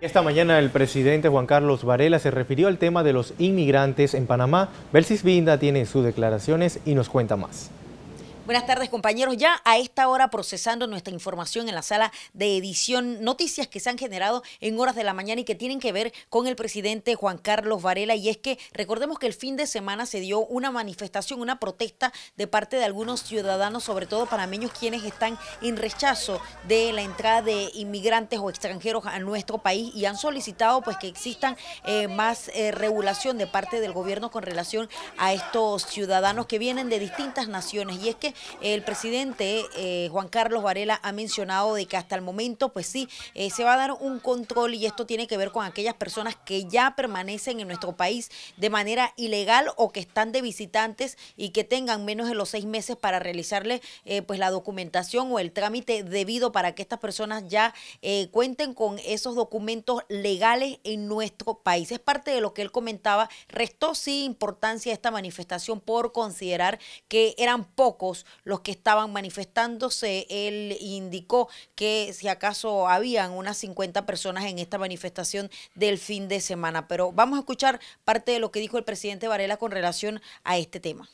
Esta mañana el presidente Juan Carlos Varela se refirió al tema de los inmigrantes en Panamá. Belsis Vinda tiene sus declaraciones y nos cuenta más. Buenas tardes, compañeros. Ya a esta hora procesando nuestra información en la sala de edición, noticias que se han generado en horas de la mañana y que tienen que ver con el presidente Juan Carlos Varela. Y es que recordemos que el fin de semana se dio una manifestación, una protesta de parte de algunos ciudadanos, sobre todo panameños, quienes están en rechazo de la entrada de inmigrantes o extranjeros a nuestro país y han solicitado pues que existan eh, más eh, regulación de parte del gobierno con relación a estos ciudadanos que vienen de distintas naciones. Y es que el presidente eh, Juan Carlos Varela ha mencionado de que hasta el momento, pues sí, eh, se va a dar un control y esto tiene que ver con aquellas personas que ya permanecen en nuestro país de manera ilegal o que están de visitantes y que tengan menos de los seis meses para realizarle eh, pues la documentación o el trámite debido para que estas personas ya cuenten con esos documentos legales en nuestro país. Es parte de lo que él comentaba. Restó sí importancia esta manifestación por considerar que eran pocos los que estaban manifestándose. Él indicó que si acaso habían unas 50 personas en esta manifestación del fin de semana. Pero vamos a escuchar parte de lo que dijo el presidente Varela con relación a este tema.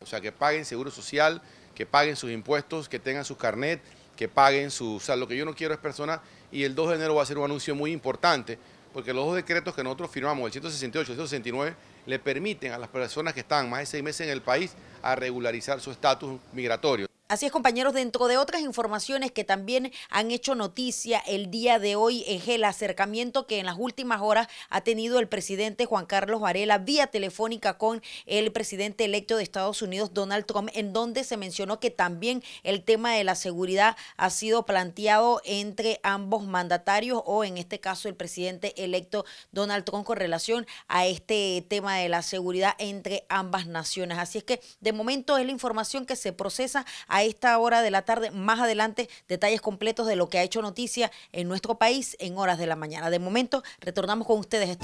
O sea, que paguen seguro social, que paguen sus impuestos, que tengan sus carnet, que paguen su... O sea, lo que yo no quiero es personas... Y el 2 de enero va a ser un anuncio muy importante porque los dos decretos que nosotros firmamos, el 168 y el 169, le permiten a las personas que están más de seis meses en el país a regularizar su estatus migratorio. Así es, compañeros, dentro de otras informaciones que también han hecho noticia el día de hoy es el acercamiento que en las últimas horas ha tenido el presidente Juan Carlos Varela vía telefónica con el presidente electo de Estados Unidos, Donald Trump, en donde se mencionó que también el tema de la seguridad ha sido planteado entre ambos mandatarios o en este caso el presidente electo Donald Trump con relación a este tema de la seguridad entre ambas naciones. Así es que de momento es la información que se procesa a esta hora de la tarde. Más adelante, detalles completos de lo que ha hecho noticia en nuestro país en horas de la mañana. De momento, retornamos con ustedes.